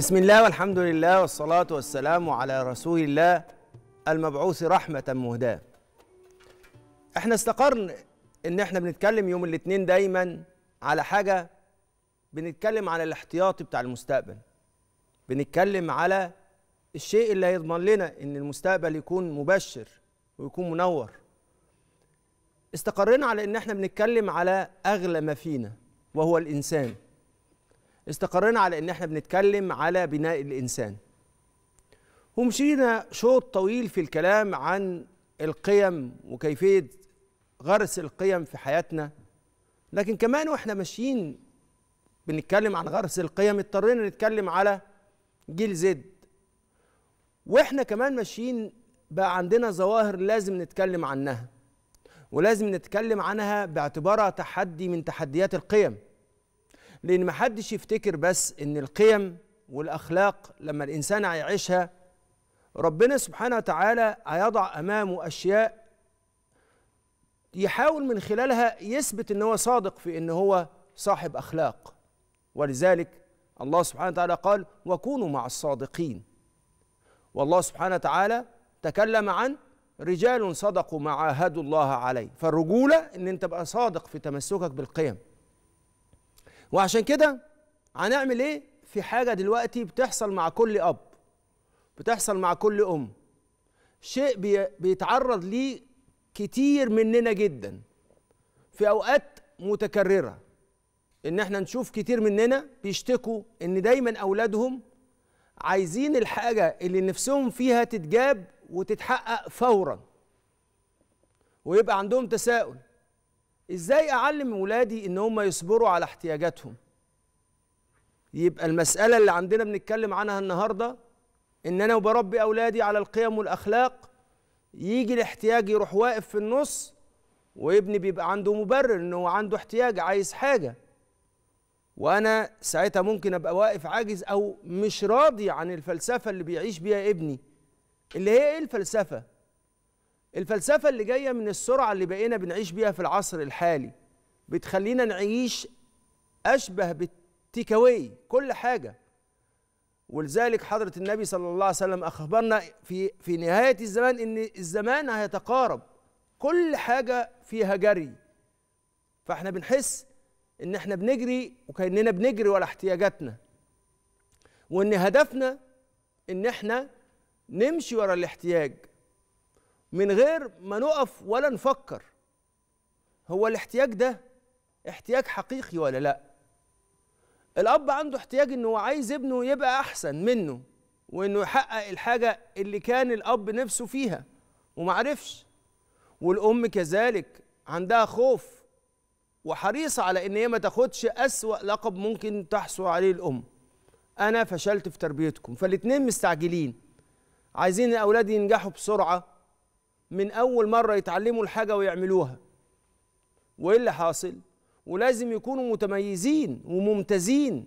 بسم الله والحمد لله والصلاة والسلام على رسول الله المبعوث رحمة مهداة احنا استقرنا ان احنا بنتكلم يوم الاثنين دايما على حاجة بنتكلم على الاحتياطي بتاع المستقبل بنتكلم على الشيء اللي هيضمن لنا ان المستقبل يكون مبشر ويكون منور استقرينا على ان احنا بنتكلم على اغلى ما فينا وهو الانسان استقرينا على ان احنا بنتكلم على بناء الانسان ومشينا شوط طويل في الكلام عن القيم وكيفيه غرس القيم في حياتنا لكن كمان واحنا ماشيين بنتكلم عن غرس القيم اضطرينا نتكلم على جيل زد واحنا كمان ماشيين بقى عندنا ظواهر لازم نتكلم عنها ولازم نتكلم عنها باعتبارها تحدي من تحديات القيم لأن ما حدش يفتكر بس إن القيم والأخلاق لما الإنسان هيعيشها ربنا سبحانه وتعالى هيضع أمامه أشياء يحاول من خلالها يثبت إن هو صادق في إن هو صاحب أخلاق ولذلك الله سبحانه وتعالى قال وكونوا مع الصادقين والله سبحانه وتعالى تكلم عن رجال صدقوا ما عاهدوا الله عليه فالرجولة إن أنت تبقى صادق في تمسكك بالقيم وعشان كده هنعمل ايه في حاجه دلوقتي بتحصل مع كل اب بتحصل مع كل ام شيء بيتعرض ليه كتير مننا جدا في اوقات متكرره ان احنا نشوف كتير مننا بيشتكوا ان دايما اولادهم عايزين الحاجه اللي نفسهم فيها تتجاب وتتحقق فورا ويبقى عندهم تساؤل ازاي اعلم ولادي ان هم يصبروا على احتياجاتهم يبقى المساله اللي عندنا بنتكلم عنها النهارده ان انا وبربي اولادي على القيم والاخلاق يجي الاحتياج يروح واقف في النص وابني بيبقى عنده مبرر انه عنده احتياج عايز حاجه وانا ساعتها ممكن ابقى واقف عاجز او مش راضي عن الفلسفه اللي بيعيش بيها ابني اللي هي ايه الفلسفه الفلسفة اللي جاية من السرعة اللي بقينا بنعيش بيها في العصر الحالي بتخلينا نعيش أشبه بالتيكاوي كل حاجة ولذلك حضرة النبي صلى الله عليه وسلم أخبرنا في في نهاية الزمان إن الزمان هيتقارب كل حاجة فيها جري فإحنا بنحس إن إحنا بنجري وكأننا بنجري ولا احتياجاتنا وإن هدفنا إن إحنا نمشي ورا الاحتياج من غير ما نقف ولا نفكر هو الاحتياج ده احتياج حقيقي ولا لا الاب عنده احتياج انه عايز ابنه يبقى احسن منه وانه يحقق الحاجه اللي كان الاب نفسه فيها ومعرفش والام كذلك عندها خوف وحريصه على ان هي ما تاخدش اسوا لقب ممكن تحصل عليه الام انا فشلت في تربيتكم فالاتنين مستعجلين عايزين الاولاد ينجحوا بسرعه من أول مرة يتعلموا الحاجة ويعملوها وإيه اللي حاصل؟ ولازم يكونوا متميزين وممتازين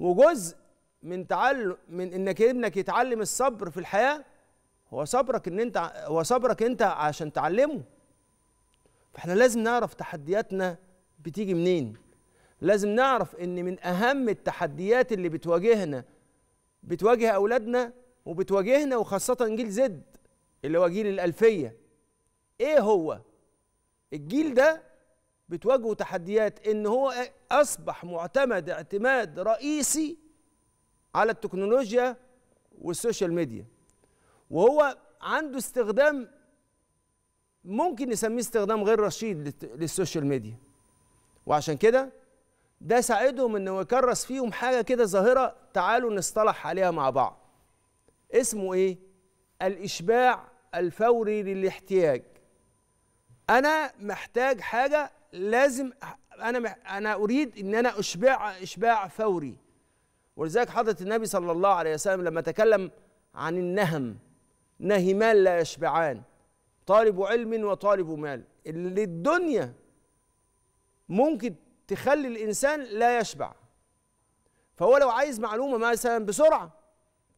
وجزء من تعلم من انك ابنك يتعلم الصبر في الحياه هو صبرك ان انت هو صبرك انت عشان تعلمه فاحنا لازم نعرف تحدياتنا بتيجي منين لازم نعرف ان من اهم التحديات اللي بتواجهنا بتواجه اولادنا وبتواجهنا وخاصه جيل زد اللي هو جيل الألفية إيه هو؟ الجيل ده بتواجهه تحديات إن هو أصبح معتمد اعتماد رئيسي على التكنولوجيا والسوشيال ميديا وهو عنده استخدام ممكن نسميه استخدام غير رشيد للسوشيال ميديا وعشان كده ده ساعدهم انه يكرس فيهم حاجه كده ظاهره تعالوا نصطلح عليها مع بعض اسمه ايه الاشباع الفوري للاحتياج انا محتاج حاجه لازم انا انا اريد ان انا اشبع اشباع فوري ولذلك حضره النبي صلى الله عليه وسلم لما تكلم عن النهم نهمان لا يشبعان طالب علم وطالب مال اللي الدنيا ممكن تخلي الانسان لا يشبع فهو لو عايز معلومه مثلا بسرعه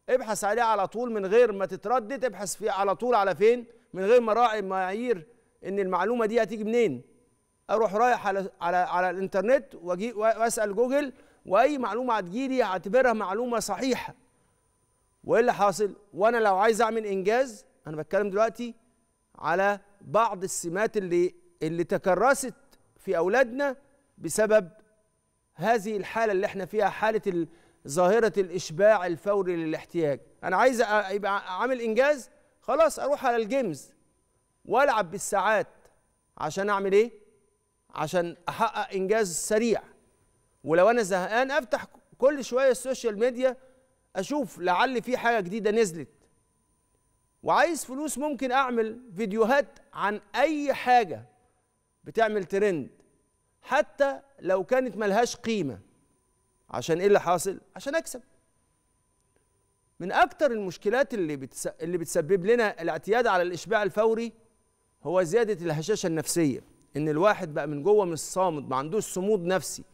ابحث عليه على طول من غير ما تتردد ابحث فيه على طول على فين من غير ما راعي معايير ان المعلومه دي هتيجي منين اروح رايح على على على الانترنت واجي واسال جوجل واي معلومه هتجيلي هعتبرها معلومه صحيحه وايه اللي حاصل وانا لو عايز اعمل انجاز انا بتكلم دلوقتي على بعض السمات اللي اللي تكرست في اولادنا بسبب هذه الحاله اللي احنا فيها حاله ظاهرة الإشباع الفوري للاحتياج أنا عايز يبقى عامل إنجاز خلاص أروح على الجيمز وألعب بالساعات عشان أعمل إيه؟ عشان أحقق إنجاز سريع ولو أنا زهقان أفتح كل شوية السوشيال ميديا أشوف لعل في حاجة جديدة نزلت وعايز فلوس ممكن أعمل فيديوهات عن أي حاجة بتعمل ترند حتى لو كانت ملهاش قيمه عشان ايه اللي حاصل عشان اكسب من اكتر المشكلات اللي بتس... اللي بتسبب لنا الاعتياد على الاشباع الفوري هو زياده الهشاشه النفسيه ان الواحد بقى من جوه مش صامد ما عندوش صمود نفسي